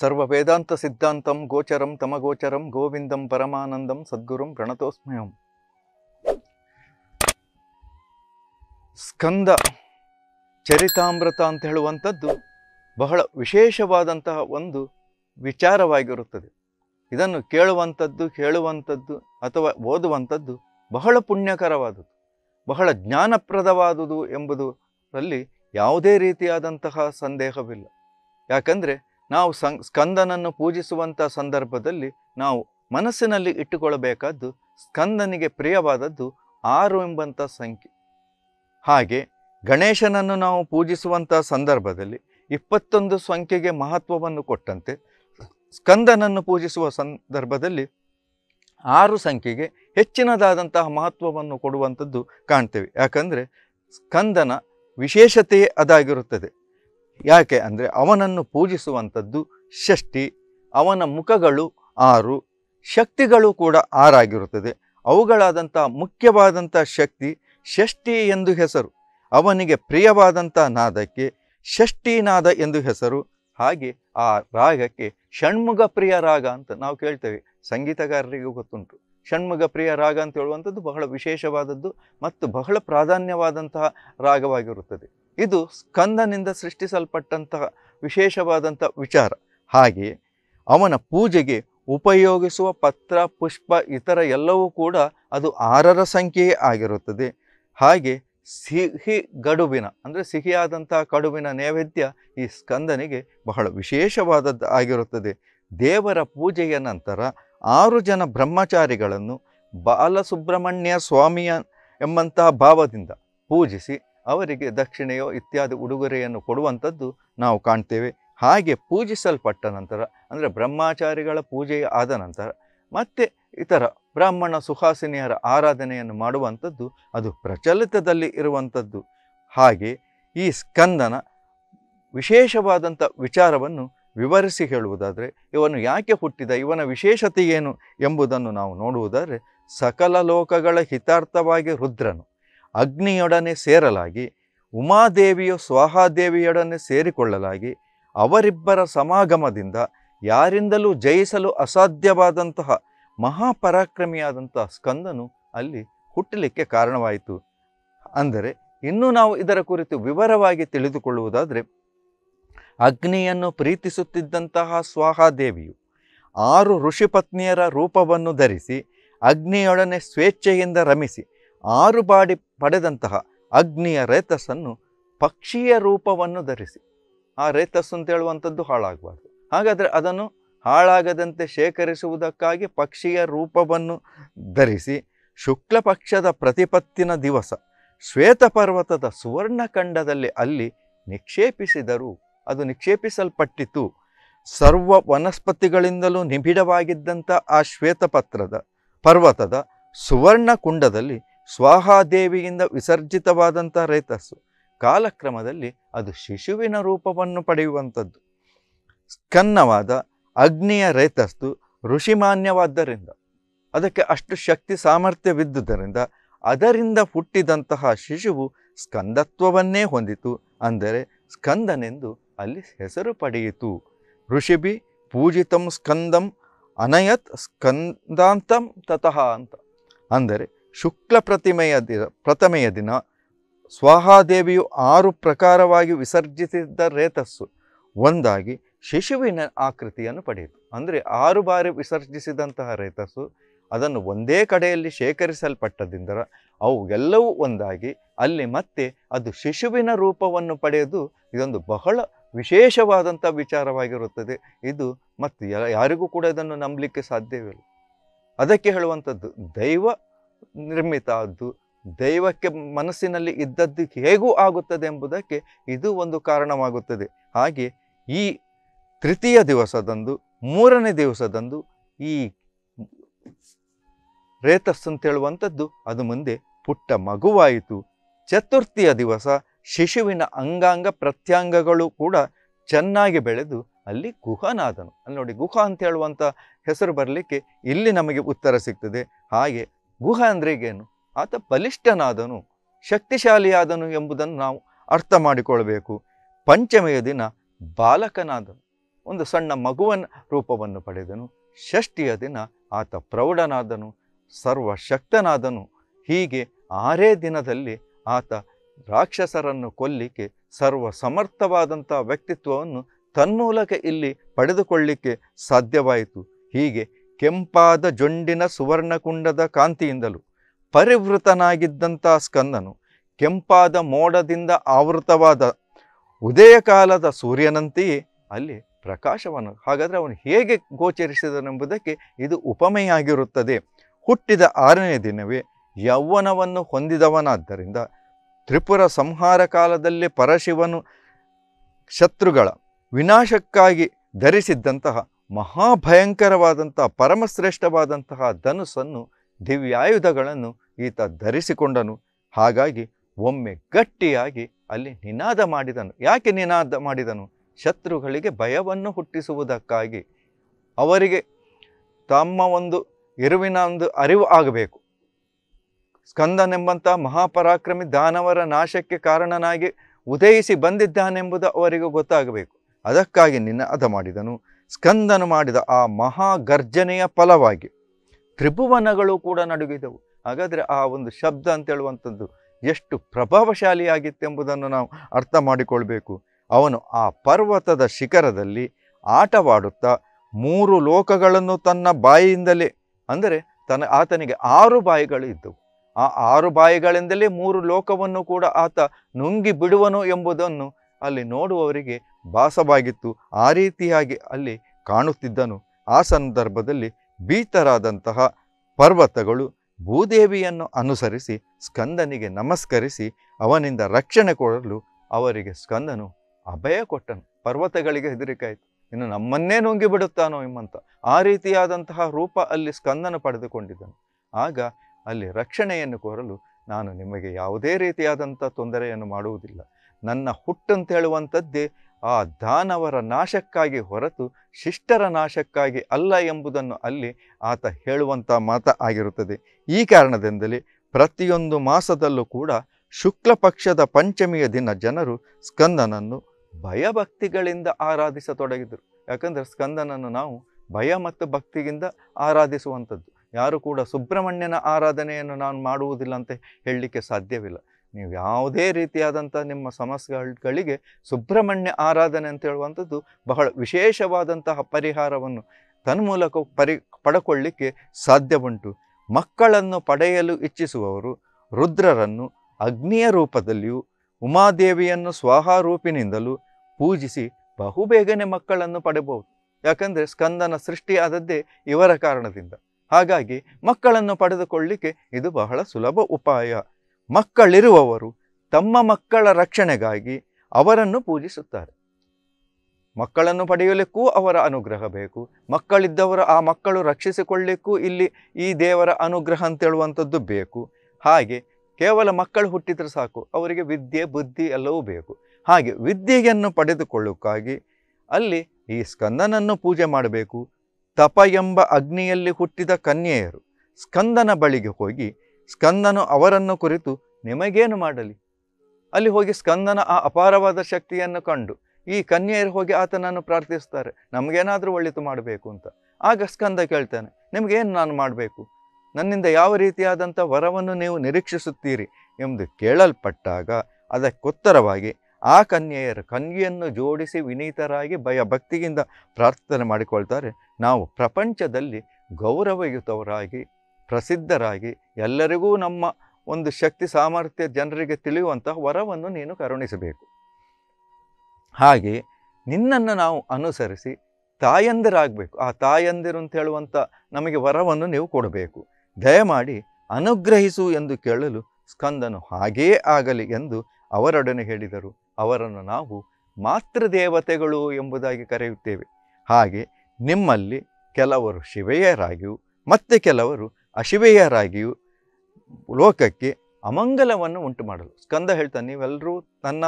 ಸರ್ವ ವೇದಾಂತ ಸಿದ್ಧಾಂತಂ ಗೋಚರಂ ತಮಗೋಚರಂ ಗೋವಿಂದಂ ಪರಮಾನಂದಂ ಸದ್ಗುರುಂ ಪ್ರಣತೋಸ್ಮಯಂ ಸ್ಕಂದ ಚರಿತಾಮೃತ ಅಂತ ಹೇಳುವಂಥದ್ದು ಬಹಳ ವಿಶೇಷವಾದಂತಹ ಒಂದು ವಿಚಾರವಾಗಿರುತ್ತದೆ ಇದನ್ನು ಕೇಳುವಂಥದ್ದು ಹೇಳುವಂಥದ್ದು ಅಥವಾ ಓದುವಂಥದ್ದು ಬಹಳ ಪುಣ್ಯಕರವಾದುದು ಬಹಳ ಜ್ಞಾನಪ್ರದವಾದುದು ಎಂಬುದರಲ್ಲಿ ಯಾವುದೇ ರೀತಿಯಾದಂತಹ ಸಂದೇಹವಿಲ್ಲ ಯಾಕಂದರೆ ನಾವು ಸಂ ಸ್ಕಂದನನ್ನು ಪೂಜಿಸುವಂಥ ಸಂದರ್ಭದಲ್ಲಿ ನಾವು ಮನಸ್ಸಿನಲ್ಲಿ ಇಟ್ಟುಕೊಳ್ಳಬೇಕಾದ್ದು ಸ್ಕಂದನಿಗೆ ಪ್ರಿಯವಾದದ್ದು ಆರು ಎಂಬಂಥ ಸಂಖ್ಯೆ ಹಾಗೆ ಗಣೇಶನನ್ನು ನಾವು ಪೂಜಿಸುವಂಥ ಸಂದರ್ಭದಲ್ಲಿ ಇಪ್ಪತ್ತೊಂದು ಸಂಖ್ಯೆಗೆ ಮಹತ್ವವನ್ನು ಕೊಟ್ಟಂತೆ ಸ್ಕಂದನನ್ನು ಪೂಜಿಸುವ ಸಂದರ್ಭದಲ್ಲಿ ಆರು ಸಂಖ್ಯೆಗೆ ಹೆಚ್ಚಿನದಾದಂತಹ ಮಹತ್ವವನ್ನು ಕೊಡುವಂಥದ್ದು ಕಾಣ್ತೇವೆ ಯಾಕಂದರೆ ಸ್ಕಂದನ ವಿಶೇಷತೆಯೇ ಅದಾಗಿರುತ್ತದೆ ಯಾಕೆ ಅಂದರೆ ಅವನನ್ನು ಪೂಜಿಸುವಂಥದ್ದು ಷಷ್ಠಿ ಅವನ ಮುಖಗಳು ಆರು ಶಕ್ತಿಗಳು ಕೂಡ ಆರಾಗಿರುತ್ತದೆ ಅವುಗಳಾದಂಥ ಮುಖ್ಯವಾದಂಥ ಶಕ್ತಿ ಷಷ್ಠಿ ಎಂದು ಹೆಸರು ಅವನಿಗೆ ಪ್ರಿಯವಾದಂಥ ನಾದಕ್ಕೆ ನಾದ ಎಂದು ಹೆಸರು ಹಾಗೆ ಆ ರಾಗಕ್ಕೆ ಷಣ್ಮುಗ ಪ್ರಿಯ ರಾಗ ಅಂತ ನಾವು ಕೇಳ್ತೇವೆ ಸಂಗೀತಗಾರರಿಗೂ ಗೊತ್ತುಂಟು ಷಣ್ಮುಗ ಪ್ರಿಯ ರಾಗ ಅಂತ ಹೇಳುವಂಥದ್ದು ಬಹಳ ವಿಶೇಷವಾದದ್ದು ಮತ್ತು ಬಹಳ ಪ್ರಾಧಾನ್ಯವಾದಂತಹ ರಾಗವಾಗಿರುತ್ತದೆ ಇದು ಸ್ಕಂದನಿಂದ ಸೃಷ್ಟಿಸಲ್ಪಟ್ಟಂತಹ ವಿಶೇಷವಾದಂಥ ವಿಚಾರ ಹಾಗೆ ಅವನ ಪೂಜೆಗೆ ಉಪಯೋಗಿಸುವ ಪತ್ರ ಪುಷ್ಪ ಇತರ ಎಲ್ಲವೂ ಕೂಡ ಅದು ಆರರ ಸಂಖ್ಯೆಯೇ ಆಗಿರುತ್ತದೆ ಹಾಗೆ ಸಿಹಿ ಗಡುವಿನ ಅಂದರೆ ಸಿಹಿಯಾದಂತಹ ಕಡುಬಿನ ನೈವೇದ್ಯ ಈ ಸ್ಕಂದನಿಗೆ ಬಹಳ ವಿಶೇಷವಾದದ್ದು ಆಗಿರುತ್ತದೆ ದೇವರ ಪೂಜೆಯ ನಂತರ ಆರು ಜನ ಬ್ರಹ್ಮಚಾರಿಗಳನ್ನು ಬಾಲಸುಬ್ರಹ್ಮಣ್ಯ ಸ್ವಾಮಿಯ ಎಂಬಂತಹ ಭಾವದಿಂದ ಪೂಜಿಸಿ ಅವರಿಗೆ ದಕ್ಷಿಣೆಯೋ ಇತ್ಯಾದಿ ಉಡುಗೊರೆಯನ್ನು ಕೊಡುವಂಥದ್ದು ನಾವು ಕಾಣ್ತೇವೆ ಹಾಗೆ ಪೂಜಿಸಲ್ಪಟ್ಟ ನಂತರ ಅಂದರೆ ಬ್ರಹ್ಮಾಚಾರಿಗಳ ಪೂಜೆ ಆದ ನಂತರ ಮತ್ತೆ ಇತರ ಬ್ರಾಹ್ಮಣ ಸುಹಾಸಿನಿಯರ ಆರಾಧನೆಯನ್ನು ಮಾಡುವಂಥದ್ದು ಅದು ಪ್ರಚಲಿತದಲ್ಲಿ ಇರುವಂಥದ್ದು ಹಾಗೆ ಈ ಸ್ಕಂದನ ವಿಶೇಷವಾದಂಥ ವಿಚಾರವನ್ನು ವಿವರಿಸಿ ಹೇಳುವುದಾದರೆ ಇವನು ಯಾಕೆ ಹುಟ್ಟಿದ ಇವನ ವಿಶೇಷತೆ ಏನು ಎಂಬುದನ್ನು ನಾವು ನೋಡುವುದಾದರೆ ಸಕಲ ಲೋಕಗಳ ಹಿತಾರ್ಥವಾಗಿ ರುದ್ರನು ಅಗ್ನಿಯೊಡನೆ ಸೇರಲಾಗಿ ಉಮಾದೇವಿಯು ಸ್ವಾಹಾದೇವಿಯೊಡನೆ ಸೇರಿಕೊಳ್ಳಲಾಗಿ ಅವರಿಬ್ಬರ ಸಮಾಗಮದಿಂದ ಯಾರಿಂದಲೂ ಜಯಿಸಲು ಅಸಾಧ್ಯವಾದಂತಹ ಮಹಾಪರಾಕ್ರಮಿಯಾದಂತಹ ಸ್ಕಂದನು ಅಲ್ಲಿ ಹುಟ್ಟಲಿಕ್ಕೆ ಕಾರಣವಾಯಿತು ಅಂದರೆ ಇನ್ನೂ ನಾವು ಇದರ ಕುರಿತು ವಿವರವಾಗಿ ತಿಳಿದುಕೊಳ್ಳುವುದಾದರೆ ಅಗ್ನಿಯನ್ನು ಪ್ರೀತಿಸುತ್ತಿದ್ದಂತಹ ಸ್ವಾಹಾದೇವಿಯು ಆರು ಋಷಿಪತ್ನಿಯರ ರೂಪವನ್ನು ಧರಿಸಿ ಅಗ್ನಿಯೊಡನೆ ಸ್ವೇಚ್ಛೆಯಿಂದ ರಮಿಸಿ ಆರು ಬಾಡಿ ಪಡೆದಂತಹ ಅಗ್ನಿಯ ರೇತಸ್ಸನ್ನು ಪಕ್ಷಿಯ ರೂಪವನ್ನು ಧರಿಸಿ ಆ ರೇತಸ್ಸು ಅಂತ ಹೇಳುವಂಥದ್ದು ಹಾಳಾಗಬಾರ್ದು ಹಾಗಾದರೆ ಅದನ್ನು ಹಾಳಾಗದಂತೆ ಶೇಖರಿಸುವುದಕ್ಕಾಗಿ ಪಕ್ಷಿಯ ರೂಪವನ್ನು ಧರಿಸಿ ಶುಕ್ಲ ಪಕ್ಷದ ಪ್ರತಿಪತ್ತಿನ ದಿವಸ ಶ್ವೇತ ಸುವರ್ಣ ಸುವರ್ಣಖಂಡದಲ್ಲಿ ಅಲ್ಲಿ ನಿಕ್ಷೇಪಿಸಿದರು ಅದು ನಿಕ್ಷೇಪಿಸಲ್ಪಟ್ಟಿತು ಸರ್ವ ವನಸ್ಪತಿಗಳಿಂದಲೂ ನಿಬಿಡವಾಗಿದ್ದಂಥ ಆ ಶ್ವೇತಪತ್ರದ ಪರ್ವತದ ಸುವರ್ಣ ಕುಂಡದಲ್ಲಿ ಸ್ವಾಹಾದೇವಿಯಿಂದ ವಿಸರ್ಜಿತವಾದಂಥ ರೈತಸ್ಸು ಕಾಲಕ್ರಮದಲ್ಲಿ ಅದು ಶಿಶುವಿನ ರೂಪವನ್ನು ಪಡೆಯುವಂಥದ್ದು ಸ್ಕನ್ನವಾದ ಅಗ್ನಿಯ ರೈತಸ್ಸು ಋಷಿಮಾನ್ಯವಾದ್ದರಿಂದ ಅದಕ್ಕೆ ಅಷ್ಟು ಶಕ್ತಿ ಸಾಮರ್ಥ್ಯವಿದ್ದುದರಿಂದ ಅದರಿಂದ ಹುಟ್ಟಿದಂತಹ ಶಿಶುವು ಸ್ಕಂದತ್ವವನ್ನೇ ಹೊಂದಿತು ಅಂದರೆ ಸ್ಕಂದನೆಂದು ಅಲ್ಲಿ ಹೆಸರು ಪಡೆಯಿತು ಋಷಿಭಿ ಪೂಜಿತಂ ಸ್ಕಂದಂ ಅನಯತ್ ಸ್ಕಂದಾಂತಂ ತತಃ ಅಂತ ಅಂದರೆ ಶುಕ್ಲ ಪ್ರತಿಮೆಯ ದಿನ ಪ್ರಥಮೆಯ ದಿನ ಸ್ವಾಹಾದೇವಿಯು ಆರು ಪ್ರಕಾರವಾಗಿ ವಿಸರ್ಜಿಸಿದ್ದ ರೇತಸ್ಸು ಒಂದಾಗಿ ಶಿಶುವಿನ ಆಕೃತಿಯನ್ನು ಪಡೆಯಿತು ಅಂದರೆ ಆರು ಬಾರಿ ವಿಸರ್ಜಿಸಿದಂತಹ ರೇತಸ್ಸು ಅದನ್ನು ಒಂದೇ ಕಡೆಯಲ್ಲಿ ಶೇಖರಿಸಲ್ಪಟ್ಟದಿಂದ ಅವು ಎಲ್ಲವೂ ಒಂದಾಗಿ ಅಲ್ಲಿ ಮತ್ತೆ ಅದು ಶಿಶುವಿನ ರೂಪವನ್ನು ಪಡೆಯೋದು ಇದೊಂದು ಬಹಳ ವಿಶೇಷವಾದಂಥ ವಿಚಾರವಾಗಿರುತ್ತದೆ ಇದು ಮತ್ತು ಯಾರಿಗೂ ಕೂಡ ಇದನ್ನು ನಂಬಲಿಕ್ಕೆ ಸಾಧ್ಯವಿಲ್ಲ ಅದಕ್ಕೆ ಹೇಳುವಂಥದ್ದು ದೈವ ನಿರ್ಮಿತ ಆದ್ದು ದೈವಕ್ಕೆ ಮನಸ್ಸಿನಲ್ಲಿ ಇದ್ದದ್ದು ಹೇಗೂ ಆಗುತ್ತದೆ ಎಂಬುದಕ್ಕೆ ಇದು ಒಂದು ಕಾರಣವಾಗುತ್ತದೆ ಹಾಗೆ ಈ ತೃತೀಯ ದಿವಸದಂದು ಮೂರನೇ ದಿವಸದಂದು ಈ ರೇತಸ್ ಅಂತ ಹೇಳುವಂಥದ್ದು ಅದು ಮುಂದೆ ಪುಟ್ಟ ಮಗುವಾಯಿತು ಚತುರ್ಥಿಯ ದಿವಸ ಶಿಶುವಿನ ಅಂಗಾಂಗ ಪ್ರತ್ಯಾಂಗಗಳು ಕೂಡ ಚೆನ್ನಾಗಿ ಬೆಳೆದು ಅಲ್ಲಿ ಗುಹನಾದನು ಅಲ್ಲಿ ನೋಡಿ ಗುಹ ಅಂತ ಹೇಳುವಂಥ ಹೆಸರು ಬರಲಿಕ್ಕೆ ಇಲ್ಲಿ ನಮಗೆ ಉತ್ತರ ಸಿಗ್ತದೆ ಹಾಗೆ ಗುಹ ಅಂದ್ರೆಗೇನು ಆತ ಬಲಿಷ್ಠನಾದನು ಶಕ್ತಿಶಾಲಿಯಾದನು ಎಂಬುದನ್ನು ನಾವು ಅರ್ಥ ಮಾಡಿಕೊಳ್ಬೇಕು ಪಂಚಮಿಯ ದಿನ ಬಾಲಕನಾದನು ಒಂದು ಸಣ್ಣ ಮಗುವನ ರೂಪವನ್ನು ಪಡೆದನು ಷಷ್ಠಿಯ ದಿನ ಆತ ಪ್ರೌಢನಾದನು ಸರ್ವಶಕ್ತನಾದನು ಹೀಗೆ ಆರೇ ದಿನದಲ್ಲಿ ಆತ ರಾಕ್ಷಸರನ್ನು ಕೊಲ್ಲಿಕ್ಕೆ ಸರ್ವ ಸಮರ್ಥವಾದಂಥ ವ್ಯಕ್ತಿತ್ವವನ್ನು ತನ್ಮೂಲಕ ಇಲ್ಲಿ ಪಡೆದುಕೊಳ್ಳಿಕ್ಕೆ ಸಾಧ್ಯವಾಯಿತು ಹೀಗೆ ಕೆಂಪಾದ ಜೊಂಡಿನ ಸುವರ್ಣಕುಂಡದ ಕಾಂತಿಯಿಂದಲೂ ಪರಿವೃತನಾಗಿದ್ದಂಥ ಸ್ಕಂದನು ಕೆಂಪಾದ ಮೋಡದಿಂದ ಆವೃತವಾದ ಉದಯ ಕಾಲದ ಸೂರ್ಯನಂತೆಯೇ ಅಲ್ಲಿ ಪ್ರಕಾಶವನ್ನು ಹಾಗಾದರೆ ಅವನು ಹೇಗೆ ಗೋಚರಿಸಿದನೆಂಬುದಕ್ಕೆ ಇದು ಉಪಮೆಯಾಗಿರುತ್ತದೆ ಹುಟ್ಟಿದ ಆರನೇ ದಿನವೇ ಯೌವನವನ್ನು ಹೊಂದಿದವನಾದ್ದರಿಂದ ತ್ರಿಪುರ ಸಂಹಾರ ಕಾಲದಲ್ಲಿ ಪರಶಿವನು ಶತ್ರುಗಳ ವಿನಾಶಕ್ಕಾಗಿ ಧರಿಸಿದ್ದಂತಹ ಮಹಾಭಯಂಕರವಾದಂಥ ಪರಮಶ್ರೇಷ್ಠವಾದಂತಹ ಧನುಸ್ಸನ್ನು ದಿವ್ಯಾಯುಧಗಳನ್ನು ಈತ ಧರಿಸಿಕೊಂಡನು ಹಾಗಾಗಿ ಒಮ್ಮೆ ಗಟ್ಟಿಯಾಗಿ ಅಲ್ಲಿ ನಿನಾದ ಮಾಡಿದನು ಯಾಕೆ ನಿನಾದ ಮಾಡಿದನು ಶತ್ರುಗಳಿಗೆ ಭಯವನ್ನು ಹುಟ್ಟಿಸುವುದಕ್ಕಾಗಿ ಅವರಿಗೆ ತಮ್ಮ ಒಂದು ಇರುವಿನ ಒಂದು ಅರಿವು ಆಗಬೇಕು ಸ್ಕಂದನೆಂಬಂಥ ಮಹಾಪರಾಕ್ರಮಿ ದಾನವರ ನಾಶಕ್ಕೆ ಕಾರಣನಾಗಿ ಉದಯಿಸಿ ಬಂದಿದ್ದಾನೆಂಬುದು ಅವರಿಗೂ ಗೊತ್ತಾಗಬೇಕು ಅದಕ್ಕಾಗಿ ನಿನಾದ ಮಾಡಿದನು ಸ್ಕಂದನು ಮಾಡಿದ ಆ ಮಹಾಗರ್ಜನೆಯ ಫಲವಾಗಿ ತ್ರಿಭುವನಗಳು ಕೂಡ ನಡುಗಿದವು ಹಾಗಾದರೆ ಆ ಒಂದು ಶಬ್ದ ಅಂತ ಎಷ್ಟು ಪ್ರಭಾವಶಾಲಿಯಾಗಿತ್ತೆಂಬುದನ್ನು ನಾವು ಅರ್ಥ ಮಾಡಿಕೊಳ್ಬೇಕು ಅವನು ಆ ಪರ್ವತದ ಶಿಖರದಲ್ಲಿ ಆಟವಾಡುತ್ತಾ ಮೂರು ಲೋಕಗಳನ್ನು ತನ್ನ ಬಾಯಿಯಿಂದಲೇ ಅಂದರೆ ತನ್ನ ಆತನಿಗೆ ಆರು ಬಾಯಿಗಳು ಇದ್ದವು ಆ ಆರು ಬಾಯಿಗಳಿಂದಲೇ ಮೂರು ಲೋಕವನ್ನು ಕೂಡ ಆತ ನುಂಗಿ ಬಿಡುವನು ಎಂಬುದನ್ನು ಅಲ್ಲಿ ನೋಡುವವರಿಗೆ ಭಾಸವಾಗಿತ್ತು ಆ ರೀತಿಯಾಗಿ ಅಲ್ಲಿ ಕಾಣುತ್ತಿದ್ದನು ಆ ಸಂದರ್ಭದಲ್ಲಿ ಭೀತರಾದಂತಹ ಪರ್ವತಗಳು ಭೂದೇವಿಯನ್ನು ಅನುಸರಿಸಿ ಸ್ಕಂದನಿಗೆ ನಮಸ್ಕರಿಸಿ ಅವನಿಂದ ರಕ್ಷಣೆ ಕೊಡಲು ಅವರಿಗೆ ಸ್ಕಂದನು ಅಭಯ ಕೊಟ್ಟನು ಪರ್ವತಗಳಿಗೆ ಹೆದರಿಕಾಯಿತು ಇನ್ನು ನಮ್ಮನ್ನೇ ನುಂಗಿ ಬಿಡುತ್ತಾನೋ ಎಂಬಂತ ಆ ರೀತಿಯಾದಂತಹ ರೂಪ ಅಲ್ಲಿ ಸ್ಕಂದನ ಪಡೆದುಕೊಂಡಿದ್ದನು ಆಗ ಅಲ್ಲಿ ರಕ್ಷಣೆಯನ್ನು ಕೋರಲು ನಾನು ನಿಮಗೆ ಯಾವುದೇ ರೀತಿಯಾದಂಥ ತೊಂದರೆಯನ್ನು ಮಾಡುವುದಿಲ್ಲ ನನ್ನ ಹುಟ್ಟಂತ ಹೇಳುವಂಥದ್ದೇ ಆ ದಾನವರ ನಾಶಕ್ಕಾಗಿ ಹೊರತು ಶಿಷ್ಟರ ನಾಶಕ್ಕಾಗಿ ಅಲ್ಲ ಎಂಬುದನ್ನು ಅಲ್ಲಿ ಆತ ಹೇಳುವಂಥ ಮಾತ ಆಗಿರುತ್ತದೆ ಈ ಕಾರಣದಿಂದಲೇ ಪ್ರತಿಯೊಂದು ಮಾಸದಲ್ಲೂ ಕೂಡ ಶುಕ್ಲ ಪಕ್ಷದ ಪಂಚಮಿಯ ದಿನ ಜನರು ಸ್ಕಂದನನ್ನು ಭಯಭಕ್ತಿಗಳಿಂದ ಆರಾಧಿಸತೊಡಗಿದರು ಯಾಕಂದರೆ ಸ್ಕಂದನನ್ನು ನಾವು ಭಯ ಮತ್ತು ಭಕ್ತಿಯಿಂದ ಆರಾಧಿಸುವಂಥದ್ದು ಯಾರು ಕೂಡ ಸುಬ್ರಹ್ಮಣ್ಯನ ಆರಾಧನೆಯನ್ನು ನಾನು ಮಾಡುವುದಿಲ್ಲ ಅಂತ ಹೇಳಲಿಕ್ಕೆ ಸಾಧ್ಯವಿಲ್ಲ ನೀವು ಯಾವುದೇ ರೀತಿಯಾದಂಥ ನಿಮ್ಮ ಸಮಸ್ಯೆಗಳಿಗೆ ಸುಬ್ರಹ್ಮಣ್ಯ ಆರಾಧನೆ ಅಂತ ಹೇಳುವಂಥದ್ದು ಬಹಳ ವಿಶೇಷವಾದಂತಹ ಪರಿಹಾರವನ್ನು ತನ್ಮೂಲಕ ಪರಿ ಪಡ್ಕೊಳ್ಳಿಕ್ಕೆ ಸಾಧ್ಯ ಉಂಟು ಮಕ್ಕಳನ್ನು ಪಡೆಯಲು ಇಚ್ಛಿಸುವವರು ರುದ್ರರನ್ನು ಅಗ್ನಿಯ ರೂಪದಲ್ಲಿಯೂ ಉಮಾದೇವಿಯನ್ನು ಸ್ವಾಹಾರೂಪಿನಿಂದಲೂ ಪೂಜಿಸಿ ಬಹುಬೇಗನೆ ಮಕ್ಕಳನ್ನು ಪಡೆಯಬಹುದು ಯಾಕಂದರೆ ಸ್ಕಂದನ ಸೃಷ್ಟಿಯಾದದ್ದೇ ಇವರ ಕಾರಣದಿಂದ ಹಾಗಾಗಿ ಮಕ್ಕಳನ್ನು ಪಡೆದುಕೊಳ್ಳಿಕ್ಕೆ ಇದು ಬಹಳ ಸುಲಭ ಉಪಾಯ ಮಕ್ಕಳಿರುವವರು ತಮ್ಮ ಮಕ್ಕಳ ರಕ್ಷಣೆಗಾಗಿ ಅವರನ್ನು ಪೂಜಿಸುತ್ತಾರೆ ಮಕ್ಕಳನ್ನು ಪಡೆಯಲಿಕ್ಕೂ ಅವರ ಅನುಗ್ರಹ ಬೇಕು ಮಕ್ಕಳಿದ್ದವರು ಆ ಮಕ್ಕಳು ರಕ್ಷಿಸಿಕೊಳ್ಳಿಕ್ಕೂ ಇಲ್ಲಿ ಈ ದೇವರ ಅನುಗ್ರಹ ಅಂತೇಳುವಂಥದ್ದು ಬೇಕು ಹಾಗೆ ಕೇವಲ ಮಕ್ಕಳು ಹುಟ್ಟಿದ್ರೆ ಸಾಕು ಅವರಿಗೆ ವಿದ್ಯೆ ಬುದ್ಧಿ ಎಲ್ಲವೂ ಬೇಕು ಹಾಗೆ ವಿದ್ಯೆಯನ್ನು ಪಡೆದುಕೊಳ್ಳೋಕ್ಕಾಗಿ ಅಲ್ಲಿ ಈ ಸ್ಕಂದನನ್ನು ಪೂಜೆ ಮಾಡಬೇಕು ತಪ ಎಂಬ ಅಗ್ನಿಯಲ್ಲಿ ಹುಟ್ಟಿದ ಕನ್ಯೆಯರು ಸ್ಕಂದನ ಬಳಿಗೆ ಹೋಗಿ ಸ್ಕಂದನು ಅವರನ್ನು ಕುರಿತು ನಿಮಗೇನು ಮಾಡಲಿ ಅಲ್ಲಿ ಹೋಗಿ ಸ್ಕಂದನ ಆ ಅಪಾರವಾದ ಶಕ್ತಿಯನ್ನು ಕಂಡು ಈ ಕನ್ಯೆಯರು ಹೋಗಿ ಆತನನ್ನು ಪ್ರಾರ್ಥಿಸ್ತಾರೆ ನಮಗೇನಾದರೂ ಒಳ್ಳೆಯದು ಮಾಡಬೇಕು ಅಂತ ಆಗ ಸ್ಕಂದ ಕೇಳ್ತಾನೆ ನಿಮಗೇನು ನಾನು ಮಾಡಬೇಕು ನನ್ನಿಂದ ಯಾವ ರೀತಿಯಾದಂಥ ವರವನ್ನು ನೀವು ನಿರೀಕ್ಷಿಸುತ್ತೀರಿ ಎಂದು ಕೇಳಲ್ಪಟ್ಟಾಗ ಅದಕ್ಕೊತ್ತರವಾಗಿ ಆ ಕನ್ಯೆಯರು ಕನ್ಯೆಯನ್ನು ಜೋಡಿಸಿ ವಿನೀತರಾಗಿ ಭಯ ಭಕ್ತಿಯಿಂದ ಪ್ರಾರ್ಥನೆ ಮಾಡಿಕೊಳ್ತಾರೆ ನಾವು ಪ್ರಪಂಚದಲ್ಲಿ ಗೌರವಯುತವರಾಗಿ ಪ್ರಸಿದ್ಧರಾಗಿ ಎಲ್ಲರಿಗೂ ನಮ್ಮ ಒಂದು ಶಕ್ತಿ ಸಾಮರ್ಥ್ಯ ಜನರಿಗೆ ತಿಳಿಯುವಂತಹ ವರವನ್ನು ನೀನು ಕರುಣಿಸಬೇಕು ಹಾಗೆ ನಿನ್ನನ್ನು ನಾವು ಅನುಸರಿಸಿ ತಾಯಂದಿರಾಗಬೇಕು ಆ ತಾಯಂದಿರು ಅಂತ ಹೇಳುವಂಥ ನಮಗೆ ವರವನ್ನು ನೀವು ಕೊಡಬೇಕು ದಯಮಾಡಿ ಅನುಗ್ರಹಿಸು ಎಂದು ಕೇಳಲು ಸ್ಕಂದನು ಹಾಗೇ ಆಗಲಿ ಎಂದು ಅವರೊಡನೆ ಹೇಳಿದರು ಅವರನ್ನು ನಾವು ಮಾತೃದೇವತೆಗಳು ಎಂಬುದಾಗಿ ಕರೆಯುತ್ತೇವೆ ಹಾಗೆ ನಿಮ್ಮಲ್ಲಿ ಕೆಲವರು ಶಿವೆಯರಾಗಿಯೂ ಮತ್ತೆ ಕೆಲವರು ಅಶಿವೆಯರಾಗಿಯೂ ಲೋಕಕ್ಕೆ ಅಮಂಗಲವನ್ನು ಉಂಟು ಮಾಡಲು ಸ್ಕಂದ ಹೇಳ್ತಾನೆ ನೀವೆಲ್ಲರೂ ತನ್ನ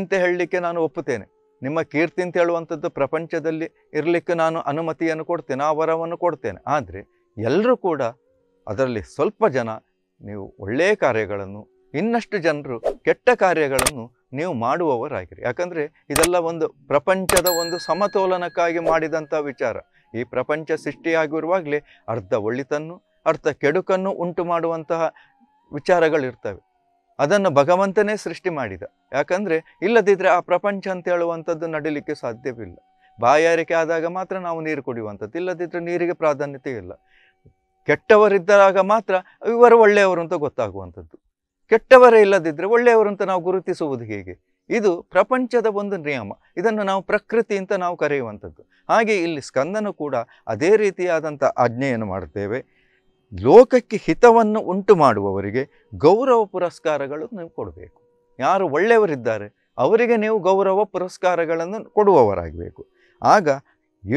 ಅಂತ ಹೇಳಲಿಕ್ಕೆ ನಾನು ಒಪ್ಪುತ್ತೇನೆ ನಿಮ್ಮ ಕೀರ್ತಿ ಅಂತ ಹೇಳುವಂಥದ್ದು ಪ್ರಪಂಚದಲ್ಲಿ ಇರಲಿಕ್ಕೆ ನಾನು ಅನುಮತಿಯನ್ನು ಕೊಡ್ತೇನೆ ಆ ವರವನ್ನು ಕೊಡ್ತೇನೆ ಆದರೆ ಎಲ್ಲರೂ ಕೂಡ ಅದರಲ್ಲಿ ಸ್ವಲ್ಪ ಜನ ನೀವು ಒಳ್ಳೆಯ ಕಾರ್ಯಗಳನ್ನು ಇನ್ನಷ್ಟು ಜನರು ಕೆಟ್ಟ ಕಾರ್ಯಗಳನ್ನು ನೀವು ಮಾಡುವವರಾಗಿರಿ ಯಾಕಂದರೆ ಇದೆಲ್ಲ ಒಂದು ಪ್ರಪಂಚದ ಒಂದು ಸಮತೋಲನಕ್ಕಾಗಿ ಮಾಡಿದಂಥ ವಿಚಾರ ಈ ಪ್ರಪಂಚ ಸೃಷ್ಟಿಯಾಗಿರುವಾಗಲೇ ಅರ್ಧ ಒಳಿತನ್ನು ಅರ್ಧ ಕೆಡುಕನ್ನು ಉಂಟು ಮಾಡುವಂತಹ ವಿಚಾರಗಳಿರ್ತವೆ ಅದನ್ನು ಭಗವಂತನೇ ಸೃಷ್ಟಿ ಮಾಡಿದ ಯಾಕಂದರೆ ಇಲ್ಲದಿದ್ದರೆ ಆ ಪ್ರಪಂಚ ಅಂತ ಹೇಳುವಂಥದ್ದು ನಡೀಲಿಕ್ಕೆ ಸಾಧ್ಯವಿಲ್ಲ ಬಾಯಾರಿಕೆ ಆದಾಗ ಮಾತ್ರ ನಾವು ನೀರು ಕುಡಿಯುವಂಥದ್ದು ಇಲ್ಲದಿದ್ದರೆ ನೀರಿಗೆ ಪ್ರಾಧಾನ್ಯತೆ ಇಲ್ಲ ಕೆಟ್ಟವರಿದ್ದಾಗ ಮಾತ್ರ ಇವರು ಒಳ್ಳೆಯವರು ಅಂತ ಗೊತ್ತಾಗುವಂಥದ್ದು ಕೆಟ್ಟವರೇ ಇಲ್ಲದಿದ್ದರೆ ಒಳ್ಳೆಯವರು ಅಂತ ನಾವು ಗುರುತಿಸುವುದು ಹೇಗೆ ಇದು ಪ್ರಪಂಚದ ಒಂದು ನಿಯಮ ಇದನ್ನು ನಾವು ಪ್ರಕೃತಿ ಅಂತ ನಾವು ಕರೆಯುವಂಥದ್ದು ಹಾಗೆ ಇಲ್ಲಿ ಸ್ಕಂದನು ಕೂಡ ಅದೇ ರೀತಿಯಾದಂಥ ಆಜ್ಞೆಯನ್ನು ಮಾಡುತ್ತೇವೆ ಲೋಕಕ್ಕೆ ಹಿತವನ್ನು ಉಂಟು ಮಾಡುವವರಿಗೆ ಗೌರವ ಪುರಸ್ಕಾರಗಳು ನೀವು ಕೊಡಬೇಕು ಯಾರು ಒಳ್ಳೆಯವರಿದ್ದಾರೆ ಅವರಿಗೆ ನೀವು ಗೌರವ ಪುರಸ್ಕಾರಗಳನ್ನು ಕೊಡುವವರಾಗಬೇಕು ಆಗ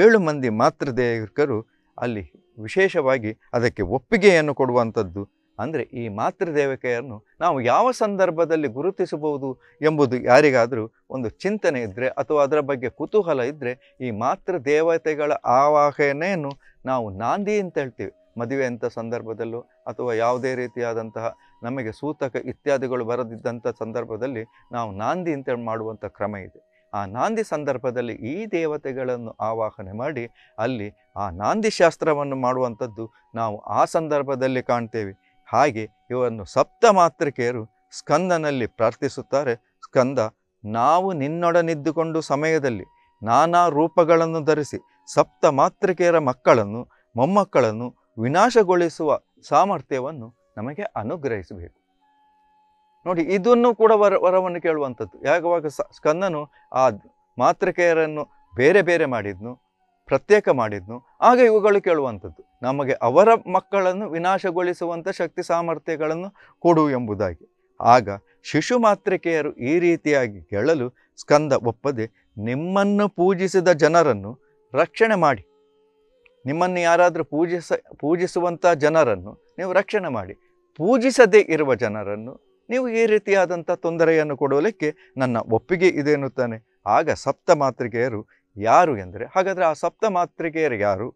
ಏಳು ಮಂದಿ ಮಾತೃದೇಯಕರು ಅಲ್ಲಿ ವಿಶೇಷವಾಗಿ ಅದಕ್ಕೆ ಒಪ್ಪಿಗೆಯನ್ನು ಕೊಡುವಂಥದ್ದು ಅಂದರೆ ಈ ಮಾತೃದೇವಿಕೆಯನ್ನು ನಾವು ಯಾವ ಸಂದರ್ಭದಲ್ಲಿ ಗುರುತಿಸಬಹುದು ಎಂಬುದು ಯಾರಿಗಾದರೂ ಒಂದು ಚಿಂತನೆ ಇದ್ದರೆ ಅಥವಾ ಅದರ ಬಗ್ಗೆ ಕುತೂಹಲ ಇದ್ದರೆ ಈ ಮಾತೃದೇವತೆಗಳ ಆವಾಹನೆಯನ್ನು ನಾವು ನಾಂದಿ ಅಂತ ಹೇಳ್ತೀವಿ ಮದುವೆಯಂಥ ಸಂದರ್ಭದಲ್ಲೂ ಅಥವಾ ಯಾವುದೇ ರೀತಿಯಾದಂತಹ ನಮಗೆ ಸೂತಕ ಇತ್ಯಾದಿಗಳು ಬರದಿದ್ದಂಥ ಸಂದರ್ಭದಲ್ಲಿ ನಾವು ನಾಂದಿ ಅಂತ ಮಾಡುವಂಥ ಕ್ರಮ ಇದೆ ಆ ನಾಂದಿ ಸಂದರ್ಭದಲ್ಲಿ ಈ ದೇವತೆಗಳನ್ನು ಆವಾಹನೆ ಮಾಡಿ ಅಲ್ಲಿ ಆ ನಾಂದಿ ಶಾಸ್ತ್ರವನ್ನು ಮಾಡುವಂಥದ್ದು ನಾವು ಆ ಸಂದರ್ಭದಲ್ಲಿ ಕಾಣ್ತೇವೆ ಹಾಗೆ ಇವನ್ನು ಸಪ್ತ ಮಾತೃಕೆಯರು ಸ್ಕಂದನಲ್ಲಿ ಪ್ರಾರ್ಥಿಸುತ್ತಾರೆ ಸ್ಕಂದ ನಾವು ನಿನ್ನೊಡನಿದ್ದುಕೊಂಡು ಸಮಯದಲ್ಲಿ ನಾನಾ ರೂಪಗಳನ್ನು ಧರಿಸಿ ಸಪ್ತ ಮಾತೃಕೆಯರ ಮಕ್ಕಳನ್ನು ಮೊಮ್ಮಕ್ಕಳನ್ನು ವಿನಾಶಗೊಳಿಸುವ ಸಾಮರ್ಥ್ಯವನ್ನು ನಮಗೆ ಅನುಗ್ರಹಿಸಬೇಕು ನೋಡಿ ಇದನ್ನು ಕೂಡ ವರ ವರವನ್ನು ಕೇಳುವಂಥದ್ದು ಯಾವಾಗ ಸ್ಕಂದನು ಆ ಮಾತೃಕೆಯರನ್ನು ಬೇರೆ ಬೇರೆ ಮಾಡಿದ್ನು ಪ್ರತ್ಯೇಕ ಮಾಡಿದ್ನು ಆಗ ಇವುಗಳು ಕೇಳುವಂಥದ್ದು ನಮಗೆ ಅವರ ಮಕ್ಕಳನ್ನು ವಿನಾಶಗೊಳಿಸುವಂಥ ಶಕ್ತಿ ಸಾಮರ್ಥ್ಯಗಳನ್ನು ಕೊಡು ಎಂಬುದಾಗಿ ಆಗ ಶಿಶು ಮಾತೃಕೆಯರು ಈ ರೀತಿಯಾಗಿ ಕೇಳಲು ಸ್ಕಂದ ಒಪ್ಪದೆ ನಿಮ್ಮನ್ನು ಪೂಜಿಸಿದ ಜನರನ್ನು ರಕ್ಷಣೆ ಮಾಡಿ ನಿಮ್ಮನ್ನು ಯಾರಾದರೂ ಪೂಜಿಸ ಪೂಜಿಸುವಂಥ ಜನರನ್ನು ನೀವು ರಕ್ಷಣೆ ಮಾಡಿ ಪೂಜಿಸದೇ ಇರುವ ಜನರನ್ನು ನೀವು ಈ ರೀತಿಯಾದಂಥ ತೊಂದರೆಯನ್ನು ಕೊಡಲಿಕ್ಕೆ ನನ್ನ ಒಪ್ಪಿಗೆ ಇದೆ ಎನ್ನುತ್ತಾನೆ ಆಗ ಸಪ್ತ ಮಾತೃಕೆಯರು ಯಾರು ಎಂದರೆ ಹಾಗಾದರೆ ಆ ಸಪ್ತ ಮಾತೃಕೆಯರು ಯಾರು